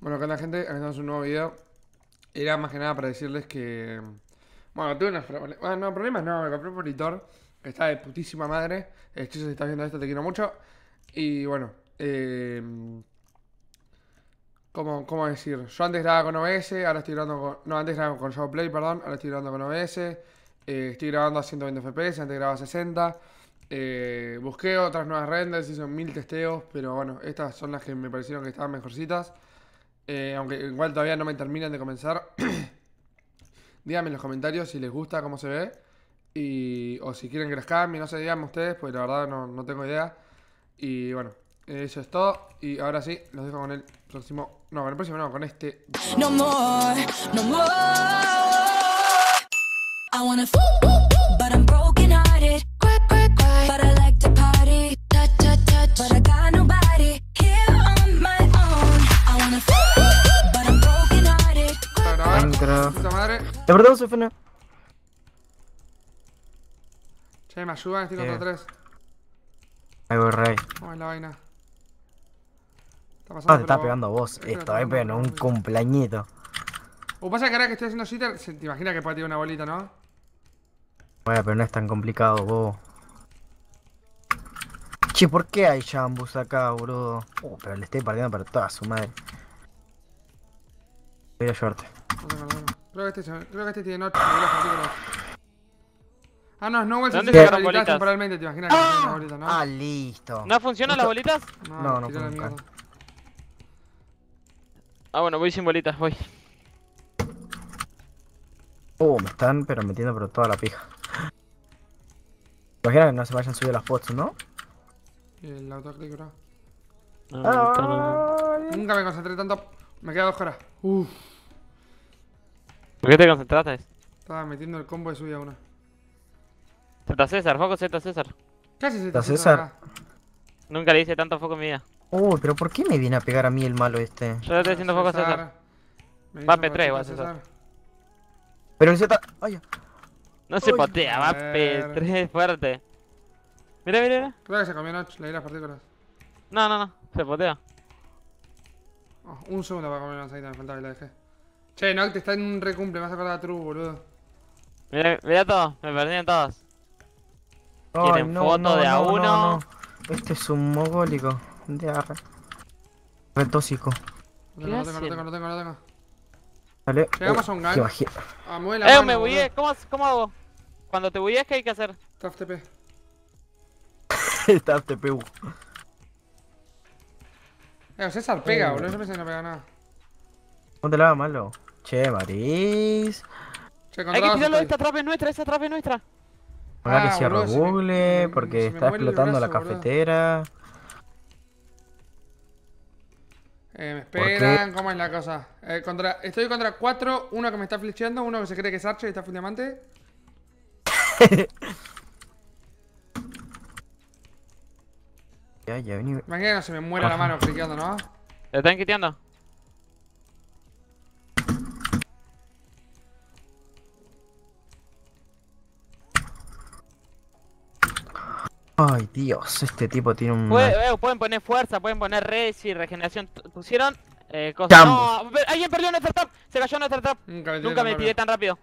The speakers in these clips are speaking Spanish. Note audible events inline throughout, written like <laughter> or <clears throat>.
Bueno, ¿qué onda gente? Acá un nuevo video. Era más que nada para decirles que... Bueno, tuve unos problemas... Ah, bueno, no, problemas no, me compré un monitor está de putísima madre. Estoy si estás viendo esto, te quiero mucho. Y bueno, eh... ¿Cómo, ¿Cómo decir? Yo antes grababa con OBS, ahora estoy grabando con... No, antes grababa con Showplay, perdón, ahora estoy grabando con OBS. Eh, estoy grabando a 120 FPS, antes grababa a 60. Eh, busqué otras nuevas renders, hice mil testeos, pero bueno, estas son las que me parecieron que estaban mejorcitas. Eh, aunque igual todavía no me terminan de comenzar. <clears throat> díganme en los comentarios si les gusta cómo se ve. Y, o si quieren que las cambie, no sé, díganme ustedes, pues la verdad no, tengo idea. Y bueno, eso es todo. Y ahora sí, los dejo con el próximo. No, con el próximo, no, con este. No more, no Te perdemos, el Che, me ayudan, estoy eh. contra tres. Ahí voy, rey. la vaina? Está te estás pegando vos. Esto, ahí eh, pero un cumpleañito. O uh, pasa que ahora que estoy haciendo shitter, te imaginas que puede tirar una bolita, ¿no? Bueno, pero no es tan complicado, bobo. Che, ¿por qué hay jambus acá, boludo? Uh, pero le estoy partiendo para toda su madre. Voy a ayudarte. Creo que este, creo que este tiene 8. Ah, no, Snowball si se las bolitas? temporalmente, te imaginas ¡Ah! ¿no? Ah, listo. ¿No funcionan las bolitas? No, no, no Ah, bueno, voy sin bolitas, voy. Oh, me están pero metiendo por toda la pija. Imagina que no se vayan subiendo las fotos ¿no? El auto bro. ah, Nunca me concentré tanto. Me queda dos horas. Uff. ¿Por qué te concentraste? Estaba metiendo el combo de suya una. Z César, foco Z César. Casi hace Z César? Ah. Nunca le hice tanto foco en mi vida. Uy, pero ¿por qué me viene a pegar a mí el malo este? Yo le estoy haciendo ah, foco a César. Va P3, va César. Pero el Z. Ay. No se potea, va P3 fuerte. Mira, mira, mira. Creo que se cambió Notch, di las partículas. No, no, no, se potea. Oh, un segundo para comer una ahí, me faltaba y la dejé. Che, no, te está en un recumple, me a acordado a tru, boludo. Mira, mira todo, me perdieron todos. Oh, Quieren no, foto de a no, uno. Este es un mogólico. De arre. Retóxico. Lo tengo, lo tengo, lo tengo, lo tengo, Dale. Llegamos oh, a un gang. Ah, mueve eh, mano, me bullé. ¿Cómo, ¿Cómo hago? Cuando te bullé, ¿qué hay que hacer? Tap TP. Taf TP, uh. César eh, pega, eh. boludo. Yo pensé que no pega nada. Ponte la va, malo. Che, Maris. Hay que quitarlo, esta es nuestra, esta trape nuestra. Ahora que se bro, Google, porque está explotando la cafetera. Eh, me esperan, ¿cómo es la cosa? Eh, contra, estoy contra cuatro, uno que me está flecheando, uno que se cree que es Archer y está full diamante. <laughs> ya, ya, Imagina que no se me muera la ah. mano cliqueando, ¿no? ¿Le están quiteando? Ay, Dios, este tipo tiene un... Eh, pueden, poner fuerza, pueden poner res y regeneración. Pusieron eh, cosas... No, alguien perdió nuestra trap. Se cayó nuestra trap. Nunca me, Nunca me tiré tan rápido.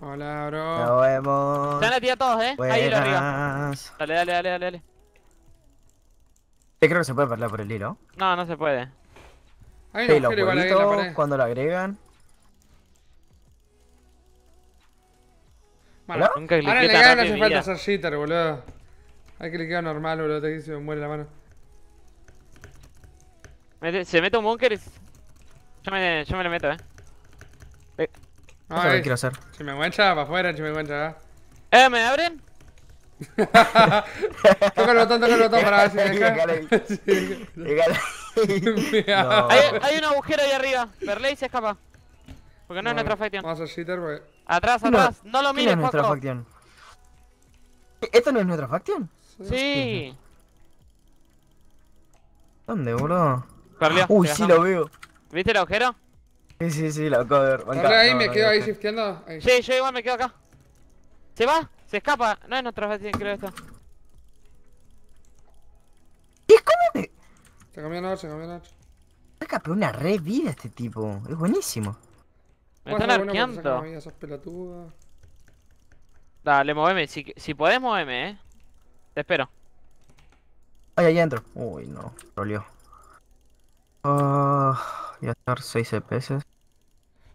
Hola, bro. Nos vemos. Se van a todos, eh. Ahí arriba. Dale, dale, dale, dale, dale. Creo que se puede perder por el hilo. No, no se puede. Hay sí, los igual ahí cuando lo agregan. Bueno, nunca Ahora le no hace falta ser shitter, boludo. Hay que le queda normal, boludo, Aquí se me muere la mano. Se mete un bunker, Yo me, yo me lo meto, eh. eh. Ah, qué eh. quiero hacer. Si me engancha, para afuera, si me engancha. ¿ah? Eh, ¿me abren? <laughs> toca el botón, toca el botón para ver si hay, un agujero ahí arriba. Perley se escapa. Porque no, es nuestra facción. Vamos a shitter porque... Atrás, atrás. No, lo mires, no es nuestra faction? ¿Esto no es nuestra facción? Sí. ¿Dónde, boludo? Uy, sí lo veo. ¿Viste el agujero? Sí, sí, sí, la acabo de ver. ahí, me no, quedo ahí shifteando. Sí, yo igual me quedo acá. ¿Se va? ¿Se escapa? No es nuestra vez, creo esto. Es cómo que... Se cambió Nacho, se cambió Nacho. Acá, una re vida este tipo. Es buenísimo. Me están arqueando. Dale, moveme. Si, si podés, moveme, eh. Te espero. Ay, ahí entro. Uy, no. Dolió. voy ah, a estar 6 CPS. E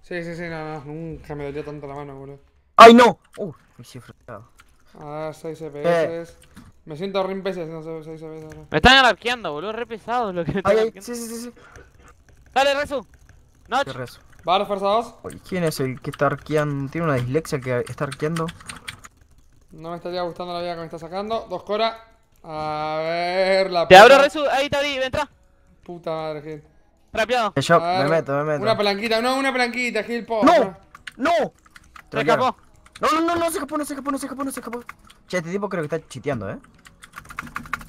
sí, si, si, no, no. Nunca me dolió tanto la mano, boludo. ¡Ay, no! Uy, uh, me hice frustrado. Ah, 6 CPS. Me siento re peces, no sé, 6 CPS e Me están arqueando boludo. Re pesado lo que Ay, sí, sí, sí, sí. Dale, Rezu. Notch. Rezu. ¿Va ¿Quién es el que está arqueando? Tiene una dislexia que está arqueando. No me estaría gustando la vida que me está sacando. Dos coras. A ver, la Te abro resu. Ahí está, ahí, entra. Puta madre, Gil. Eh, me meto, me meto. Una palanquita, no, una palanquita, Gil, po. ¡No! ¡No! Se escapó. No, no, no, no, se escapó, no se escapó, no se escapó, no se escapó. Che, este tipo creo que está chiteando, eh.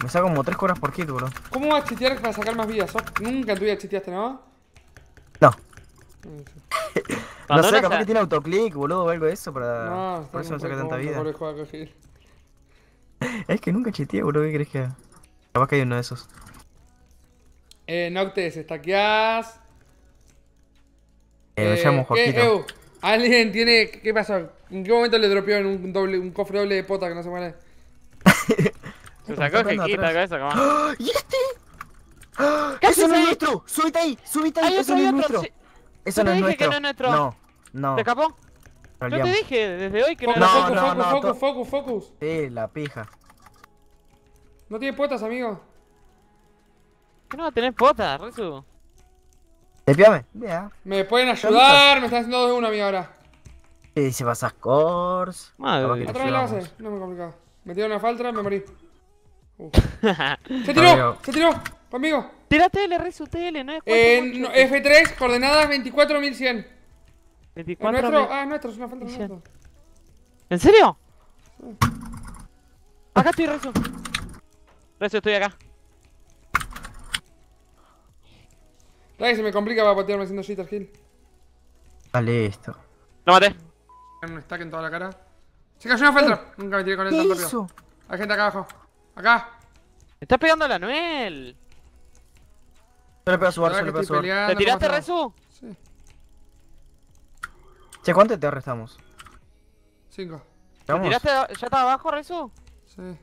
Me saco como tres coras por kit, bro. ¿Cómo vas a chitear para sacar más vidas? Nunca en tu vida chiteaste, ¿no? No. No sé, capaz que tiene autoclick, boludo, o algo de eso para. por eso no saca tanta vida. <laughs> Es que nunca cheteé, boludo, ¿qué crees que haga? Capaz que hay uno de esos. Eh, Noctes, estaqueás. Eh, me llamo eh, Joaquín ¿Alguien tiene. ¿Qué pasó? ¿En qué momento le dropeó en un, doble, un cofre doble de pota que no se muere? <laughs> se sacó jequita con eso, <gasps> ¿Y este? ¡Ah! ¡Eso no es nuestro! ¡Súbete ahí! ¡Súbete ahí! ¡Eso no es eso no, es que no nuestro. No, no. ¿Te escapó? Yo te dije desde hoy que no no, focus, no, focus, focus, focus, focus, Sí, la pija. No tiene potas, amigo. ¿Qué no va a tener potas, Rezu? Despiame, Me pueden ayudar, me están haciendo dos de una amigo, ahora. ¿Qué dice? ¿Vas a scores? Madre Atrás de la base, no me complicado. Me tiró una falta, me morí. <laughs> se tiró, se tiró, conmigo. Mira TL, tele, TL, no es En F3, coordenadas 24.100. 24 nuestro? Ah, nuestro, es una falta ¿En serio? Acá estoy, Rezu Rezu, estoy acá. que se me complica va a patearme haciendo shitter kill. Dale esto. Lo maté. Un stack en toda la cara. Se cayó una falta. Nunca me tiré con él tan rápido. Hay gente acá abajo. Acá. Me está pegando la Noel le pega a se le a ¿Te tiraste, Rezu? Sí. Che, ¿cuánto te arrestamos? Cinco. ¿Te tiraste? ¿Ya está abajo, Rezu? Sí.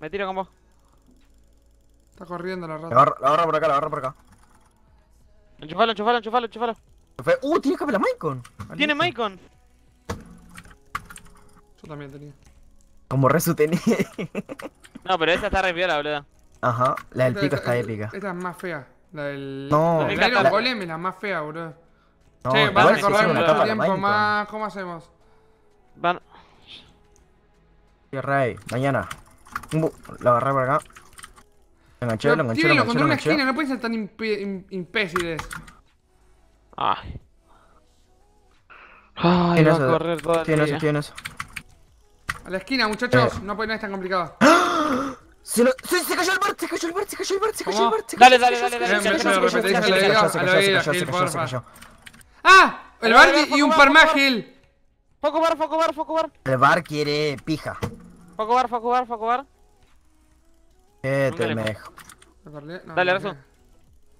Me tiro con vos. Está corriendo la rata. La agarra, agarra por acá, la agarra por acá. Enchufalo, enchufalo, enchufalo, enchufalo. Uh, tiene escape la Maicon. Tiene Maicon. Yo también tenía. Como Rezu tenía. no, pero esa está re viola, boludo. Ajá, la del pico está épica. Esta es más fea. La del. No, la Golem es la más fea, bro! che, van a correr mucho tiempo más. ¿Cómo hacemos? Van. Rey, mañana. La agarré por acá. Lo enganché, lo enganché, lo contra una esquina, no pueden ser tan imp imbéciles. Ay. Ay, a correr todo el Tiene A la esquina, muchachos. Eh. No puede no es tan complicado. ¡Ah! Se, lo, se, se, cayó el bar, se cayó el bar, se cayó el Bard, se cayó el Bard Dale, dale, dale, dale. Se ¡Ah! El Bard y un Parmagel. Foco Bar, Foco Bar, Foco Bar. El Bar quiere pija. Foco Bar, Foco Bar, Foco Bar. Eh, te Dale, Razo.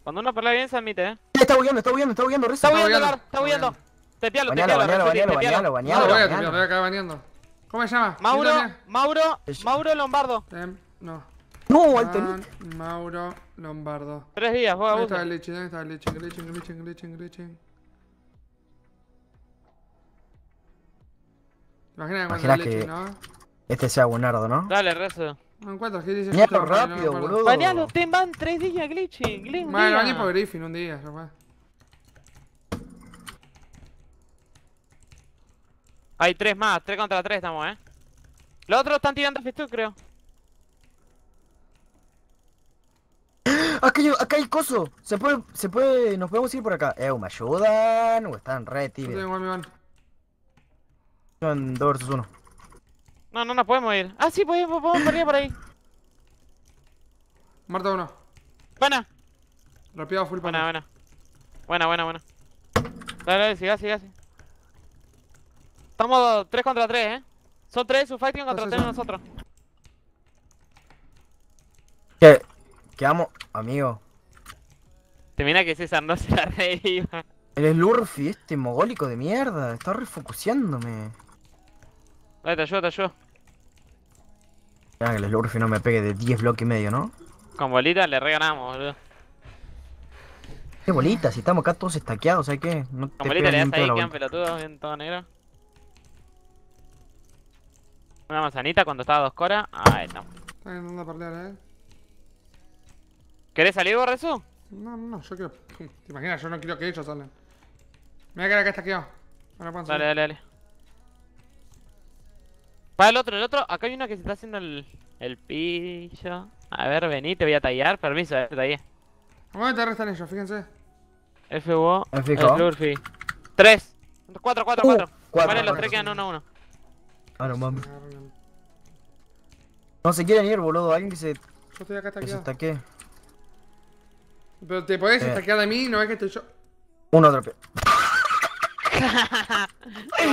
Cuando uno pelea bien se admite, eh. Está huyendo, está huyendo, está huyendo. Está huyendo, está huyendo Te pialo, te pialo. Bañalo, bañalo, bañalo, bañalo. Voy a acá bañando. ¿Cómo se llama? Mauro, Mauro, Mauro Lombardo. No. ¡No, alto. Mauro Lombardo. Tres días, juega a ¿Dónde está el ¿Dónde está el glitch, Glitching, glitching, glitching, glitching. Imagina Imagina leche, que ¿no? Este sea buenardo, ¿no? Dale, rezo. No encuentro, ¿qué dice? rápido, boludo. Bañalo, te van tres días, ¡Glitching, glitching! Bueno, bañé por Griffin un día, Hay tres más, tres contra tres estamos, eh. Los otros están tirando Festu, creo. acá, hay, coso. Se puede, se puede, nos podemos ir por acá. Eh, ¿me ayudan? están re tibios. Son 2 vs 1. No, no nos podemos ir. Ah, sí, pues, pues, podemos, podemos morir por ahí. Marta uno. Buena. Rapiado full pana. Buena, buena. Buena, buena, buena. Dale, dale, siga, siga, Estamos 3 contra 3, eh. Son 3 su fighting contra 3 nosotros. ¿Qué? Quedamos, amigo. Termina que César no se la <laughs> reíba El Slurfy, este mogólico de mierda, está refocuseándome. Dale, te ayudo, te ayudo. Ya que el Slurfy no me pegue de 10 bloques y medio, ¿no? Con bolita le reganamos, boludo. ¿Qué bolitas? Si estamos acá todos estaqueados, ¿sabes qué? No Con bolita le das ahí, quedan pelotudos, bien todo negro. Una manzanita cuando estaba a dos coras. Ay, no. Está intentando parlear, eh. ¿Querés salir, Borrezo? No, no, yo quiero... <laughs> ¿Te imaginas? Yo no quiero que ellos salgan. Mira que acá está aquí. Bueno, dale, dale, dale. Para el otro, el otro. Acá hay una que se está haciendo el, el pillo. A ver, vení, te voy a tallar. Permiso, eh, te tallé. ¿Cómo te restan ellos? Fíjense. FO, Flurfi. Tres. Cuatro, cuatro, uh, cuatro. cuatro vale, los tres quedan uno a uno. Ah, no se quieren ir, boludo. Alguien que se. Yo estoy acá, que se pero te puedes eh. de mí mí, no es que estoy yo. Uno pie. <laughs>